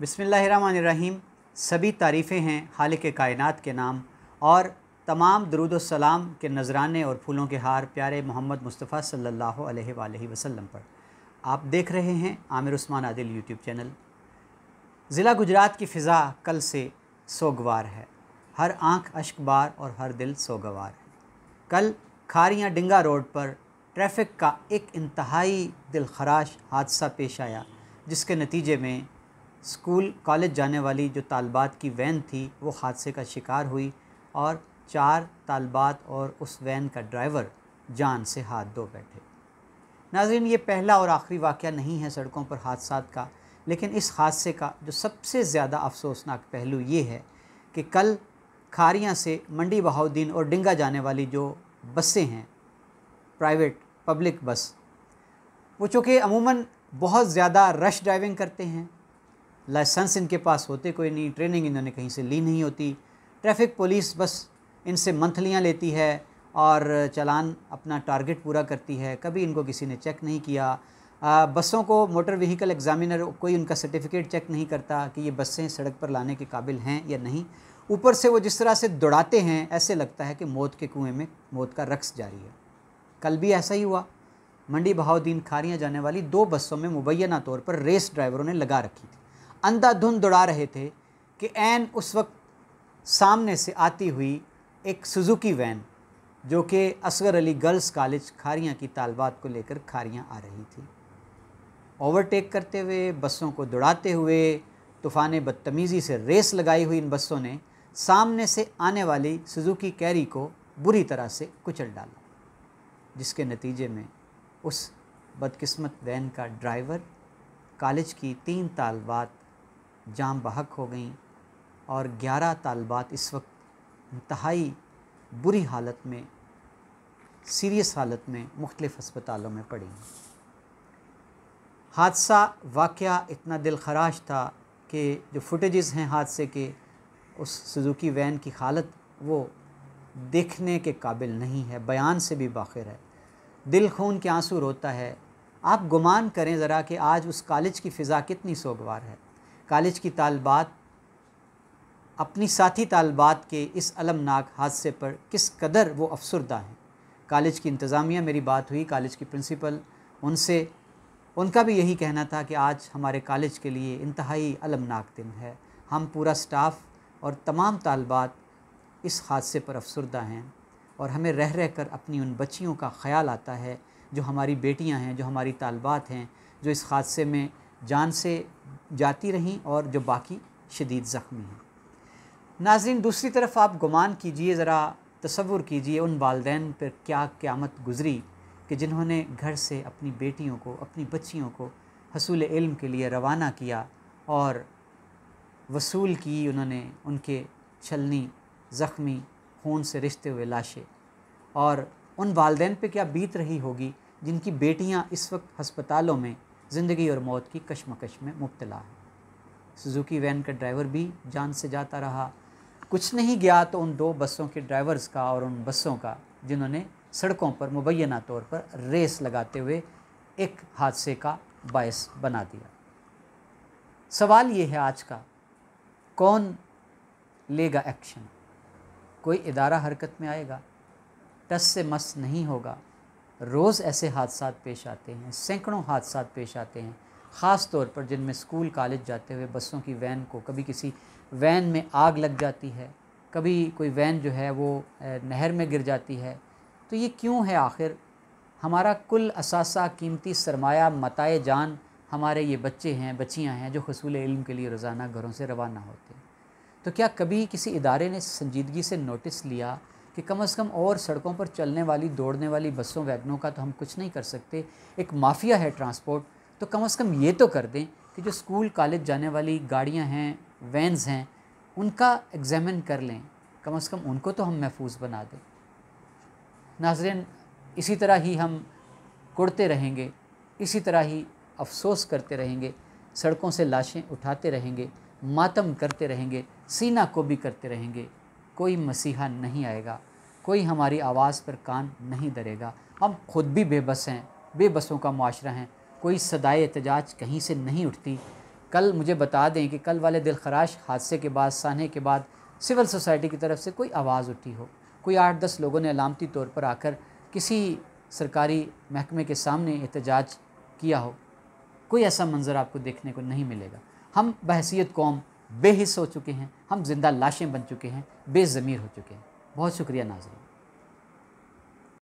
बिसमीम सभी तारीफ़ें हैं हाल के कायनात के नाम और तमाम सलाम के नजराने और फूलों के हार प्यारे मोहम्मद मुस्तफ़ा सल्लल्लाहु अलैहि वसल्लम पर आप देख रहे हैं आमिर उस्मान आदिल यूट्यूब चैनल ज़िला गुजरात की फ़िज़ा कल से सोगवार है हर आँख अश्कबार और हर दिल सोगवार है कल खारियाँ डिंगा रोड पर ट्रैफिक का एक इंतहाई दिलखराश हादसा पेश आया जिसके नतीजे में स्कूल कॉलेज जाने वाली जो तालबात की वैन थी वो हादसे का शिकार हुई और चार तालबात और उस वैन का ड्राइवर जान से हाथ धो बैठे नाजरीन ये पहला और आखिरी वाक़ नहीं है सड़कों पर हादसा का लेकिन इस हादसे का जो सबसे ज़्यादा अफसोसनाक पहलू ये है कि कल खारियाँ से मंडी बहाउद्दीन और डिंगा जाने वाली जो बसें हैं प्राइवेट पब्लिक बस वो चूँकि अमूमन बहुत ज़्यादा रश ड्राइविंग करते हैं लाइसेंस इनके पास होते कोई नहीं ट्रेनिंग इन्होंने कहीं से ली नहीं होती ट्रैफिक पुलिस बस इनसे मंथलियाँ लेती है और चलान अपना टारगेट पूरा करती है कभी इनको किसी ने चेक नहीं किया आ, बसों को मोटर व्हीकल एग्जामिनर कोई उनका सर्टिफिकेट चेक नहीं करता कि ये बसें सड़क पर लाने के काबिल हैं या नहीं ऊपर से वो जिस तरह से दौड़ाते हैं ऐसे लगता है कि मौत के कुएं में मौत का रक्स जारी है कल भी ऐसा ही हुआ मंडी बहाउद्दीन खारियाँ जाने वाली दो बसों में मुबैना तौर पर रेस ड्राइवरों ने लगा रखी थी अंधाधुंध दौड़ा रहे थे कि एन उस वक्त सामने से आती हुई एक सुजुकी वैन जो कि असगर अली गर्ल्स कॉलेज खारियाँ की तालबात को लेकर खारियाँ आ रही थी ओवरटेक करते हुए बसों को दौड़ाते हुए तूफ़ान बदतमीज़ी से रेस लगाई हुई इन बसों ने सामने से आने वाली सुजुकी कैरी को बुरी तरह से कुचल डाला जिसके नतीजे में उस बदकिस्मत वैन का ड्राइवर कॉलेज की तीन तालबात जाम बहक हो गई और ग्यारह तालबात इस वक्त इंतहाई बुरी हालत में सीरियस हालत में मुख्तलिफ़ अस्पतालों में पड़ी हादसा वाक़ इतना दिल खराश था कि जो फुटेज़ हैं हादसे के उस सुजुकी वैन की हालत वो देखने के काबिल नहीं है बयान से भी बाखिर है दिल खून के आंसू रोता है आप गुमान करें ज़रा कि आज उस कॉलेज की फ़िज़ा कितनी सोगवार है कॉलेज की तालबात अपनी साथी तालबात के इस अलमनाक हादसे पर किस कदर वो अफसरदा हैं कॉलेज की इंतज़ामिया मेरी बात हुई कॉलेज की प्रिंसिपल उनसे उनका भी यही कहना था कि आज हमारे कॉलेज के लिए इंतहाई अलमनाक दिन है हम पूरा स्टाफ और तमाम तालबात इस हादसे पर अफसरदा हैं और हमें रह रह कर अपनी उन बच्चियों का ख्याल आता है जो हमारी बेटियां हैं जो हमारी तालबात हैं जो इस हादसे में जान से जाती रहीं और जो बाकी शदीद ज़ख्मी हैं नाजरीन दूसरी तरफ आप गुमान कीजिए ज़रा तस्वुर कीजिए उन वालदेन पर क्या क़्यामत गुज़री कि जिन्होंने घर से अपनी बेटियों को अपनी बच्चियों को हसूल इल्म के लिए रवाना किया और वसूल की उन्होंने उनके छलनी ज़ख्मी खून से रिश्ते हुए लाशें और उन वालदेन पर क्या बीत रही होगी जिनकी बेटियां इस वक्त हस्पतालों में ज़िंदगी और मौत की कश्मकश में मुबतला है सुजुकी वैन का ड्राइवर भी जान से जाता रहा कुछ नहीं गया तो उन दो बसों के ड्राइवर्स का और उन बसों का जिन्होंने सड़कों पर मुबैना तौर पर रेस लगाते हुए एक हादसे का बायस बना दिया सवाल ये है आज का कौन लेगा एक्शन कोई इदारा हरकत में आएगा टस से मस नहीं होगा रोज़ ऐसे हादसा पेश आते हैं सैकड़ों हादसा पेश आते हैं ख़ास तौर पर जिनमें स्कूल कॉलेज जाते हुए बसों की वैन को कभी किसी वैन में आग लग जाती है कभी कोई वैन जो है वो नहर में गिर जाती है तो ये क्यों है आखिर हमारा कुल असासा कीमती सरमाया मताए जान हमारे ये बच्चे हैं बच्चियां हैं जो खसूल इल्म के लिए रोज़ाना घरों से रवाना होते हैं तो क्या कभी किसी इदारे ने संजीदगी से नोटिस लिया कि कम से कम और सड़कों पर चलने वाली दौड़ने वाली बसों वैगनों का तो हम कुछ नहीं कर सकते एक माफिया है ट्रांसपोर्ट तो कम से कम ये तो कर दें कि जो स्कूल कॉलेज जाने वाली गाड़ियाँ हैं वैन्स हैं उनका एग्ज़ामिन कर लें कम से कम उनको तो हम महफूज बना दें नाजरन इसी तरह ही हम कुड़ते रहेंगे इसी तरह ही अफसोस करते रहेंगे सड़कों से लाशें उठाते रहेंगे मातम करते रहेंगे सीना को भी करते रहेंगे कोई मसीहा नहीं आएगा कोई हमारी आवाज़ पर कान नहीं धरेगा हम खुद भी बेबस हैं बेबसों का माशरा हैं कोई सदाए एहतजाज कहीं से नहीं उठती कल मुझे बता दें कि कल वाले दिलखराश हादसे के बाद सानहे के बाद सिविल सोसाइटी की तरफ से कोई आवाज़ उठी हो कोई आठ दस लोगों ने अलामती तौर पर आकर किसी सरकारी महकमे के सामने एहतजाज किया हो कोई ऐसा मंज़र आपको देखने को नहीं मिलेगा हम बहसीत कौम बेहिस हो चुके हैं हम जिंदा लाशें बन चुके हैं बेज़मीर हो चुके हैं बहुत शुक्रिया नाजरी